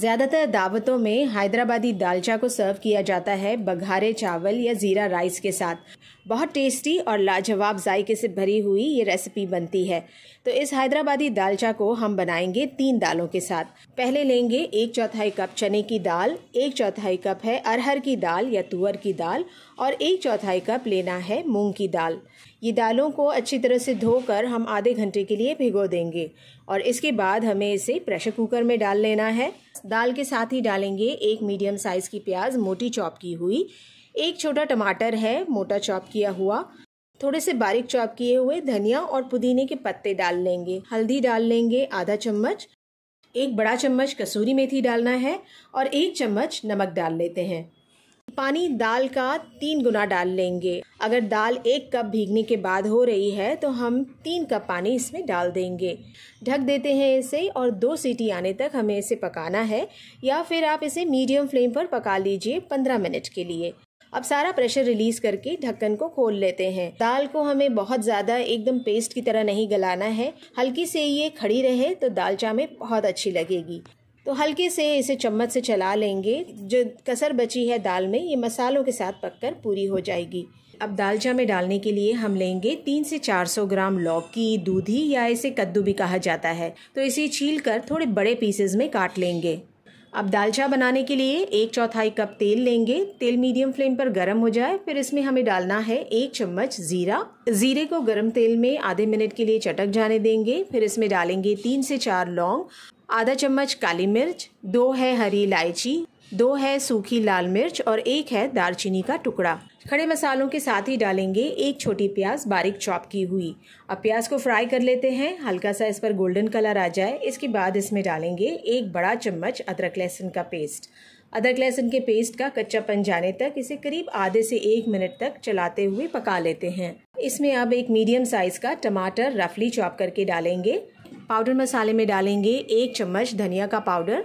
ज़्यादातर दावतों में हैदराबादी दालचा को सर्व किया जाता है बघारे चावल या ज़ीरा राइस के साथ बहुत टेस्टी और लाजवाब जायके से भरी हुई ये रेसिपी बनती है तो इस हैदराबादी दालचा को हम बनाएंगे तीन दालों के साथ पहले लेंगे एक चौथाई कप चने की दाल एक चौथाई कप है अरहर की दाल या तुअर की दाल और एक चौथाई कप लेना है मूंग की दाल ये दालों को अच्छी तरह से धोकर हम आधे घंटे के लिए भिगो देंगे और इसके बाद हमें इसे प्रेशर कुकर में डाल लेना है दाल के साथ ही डालेंगे एक मीडियम साइज़ की प्याज मोटी चॉप की हुई एक छोटा टमाटर है मोटा चॉप किया हुआ थोड़े से बारीक चॉप किए हुए धनिया और पुदीने के पत्ते डाल लेंगे हल्दी डाल लेंगे आधा चम्मच एक बड़ा चम्मच कसूरी मेथी डालना है और एक चम्मच नमक डाल लेते हैं पानी दाल का तीन गुना डाल लेंगे अगर दाल एक कप भीगने के बाद हो रही है तो हम तीन कप पानी इसमें डाल देंगे ढक देते हैं इसे और दो सीटी आने तक हमें इसे पकाना है या फिर आप इसे मीडियम फ्लेम पर पका लीजिए पंद्रह मिनट के लिए अब सारा प्रेशर रिलीज करके ढक्कन को खोल लेते हैं दाल को हमें बहुत ज़्यादा एकदम पेस्ट की तरह नहीं गलाना है हल्की से ये खड़ी रहे तो दाल चा में बहुत अच्छी लगेगी तो हल्के से इसे चम्मच से चला लेंगे जो कसर बची है दाल में ये मसालों के साथ पककर पूरी हो जाएगी अब चा में डालने के लिए हम लेंगे तीन से चार सौ ग्राम लौकी दूधी या इसे कद्दू भी कहा जाता है तो इसे छील कर थोड़े बड़े पीसेज में काट लेंगे अब दालचा बनाने के लिए एक चौथाई कप तेल लेंगे तेल मीडियम फ्लेम पर गर्म हो जाए फिर इसमें हमें डालना है एक चम्मच ज़ीरा ज़ीरे को गर्म तेल में आधे मिनट के लिए चटक जाने देंगे फिर इसमें डालेंगे तीन से चार लौंग आधा चम्मच काली मिर्च दो है हरी इलायची दो है सूखी लाल मिर्च और एक है दालचीनी का टुकड़ा खड़े मसालों के साथ ही डालेंगे एक छोटी प्याज बारीक चॉप की हुई अब प्याज को फ्राई कर लेते हैं हल्का सा इस पर गोल्डन कलर आ जाए इसके बाद इसमें डालेंगे एक बड़ा चम्मच अदरक लहसुन का पेस्ट अदरक लहसुन के पेस्ट का कच्चापन जाने तक इसे करीब आधे से एक मिनट तक चलाते हुए पका लेते हैं इसमें अब एक मीडियम साइज का टमाटर रफली चॉप करके डालेंगे पाउडर मसाले में डालेंगे एक चम्मच धनिया का पाउडर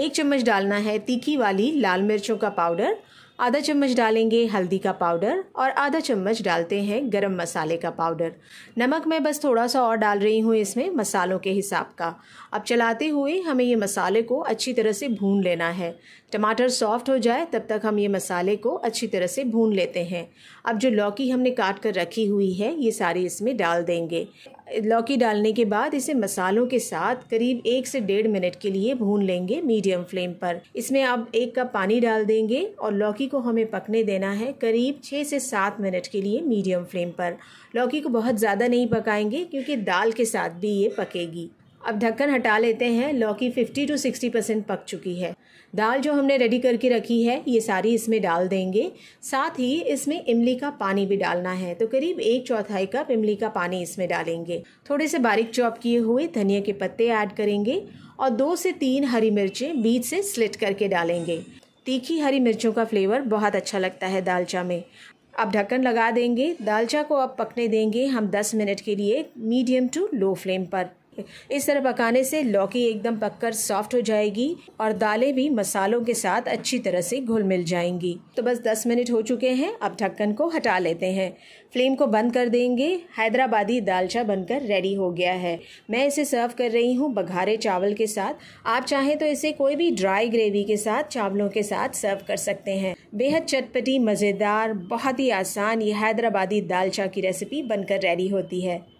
एक चम्मच डालना है तीखी वाली लाल मिर्चों का पाउडर आधा चम्मच डालेंगे हल्दी का पाउडर और आधा चम्मच डालते हैं गरम मसाले का पाउडर नमक मैं बस थोड़ा सा और डाल रही हूँ इसमें मसालों के हिसाब का अब चलाते हुए हमें ये मसाले को अच्छी तरह से भून लेना है टमाटर सॉफ्ट हो जाए तब तक हम ये मसाले को अच्छी तरह से भून लेते हैं अब जो लौकी हमने काट कर रखी हुई है ये सारी इसमें डाल देंगे लौकी डालने के बाद इसे मसालों के साथ करीब एक से डेढ़ मिनट के लिए भून लेंगे मीडियम फ्लेम पर इसमें अब एक कप पानी डाल देंगे और लौकी को हमें पकने देना है करीब छः से सात मिनट के लिए मीडियम फ्लेम पर लौकी को बहुत ज़्यादा नहीं पकाएंगे क्योंकि दाल के साथ भी ये पकेगी अब ढक्कन हटा लेते हैं लौकी 50 टू 60 परसेंट पक चुकी है दाल जो हमने रेडी करके रखी है ये सारी इसमें डाल देंगे साथ ही इसमें इमली का पानी भी डालना है तो करीब एक चौथाई कप इमली का पानी इसमें डालेंगे थोड़े से बारीक चॉप किए हुए धनिया के पत्ते ऐड करेंगे और दो से तीन हरी मिर्चें बीच से स्लिट करके डालेंगे तीखी हरी मिर्चों का फ्लेवर बहुत अच्छा लगता है दालचा में अब ढक्कन लगा देंगे दालचा को अब पकने देंगे हम 10 मिनट के लिए मीडियम टू लो फ्लेम पर इस तरह पकाने से लौकी एकदम पककर सॉफ्ट हो जाएगी और दालें भी मसालों के साथ अच्छी तरह से घुल मिल जाएंगी तो बस 10 मिनट हो चुके हैं अब ढक्कन को हटा लेते हैं फ्लेम को बंद कर देंगे हैदराबादी दालचा बनकर रेडी हो गया है मैं इसे सर्व कर रही हूँ बघारे चावल के साथ आप चाहें तो इसे कोई भी ड्राई ग्रेवी के साथ चावलों के साथ सर्व कर सकते हैं बेहद चटपटी मज़ेदार बहुत ही आसान ये हैदराबादी दालचा की रेसिपी बनकर रेडी होती है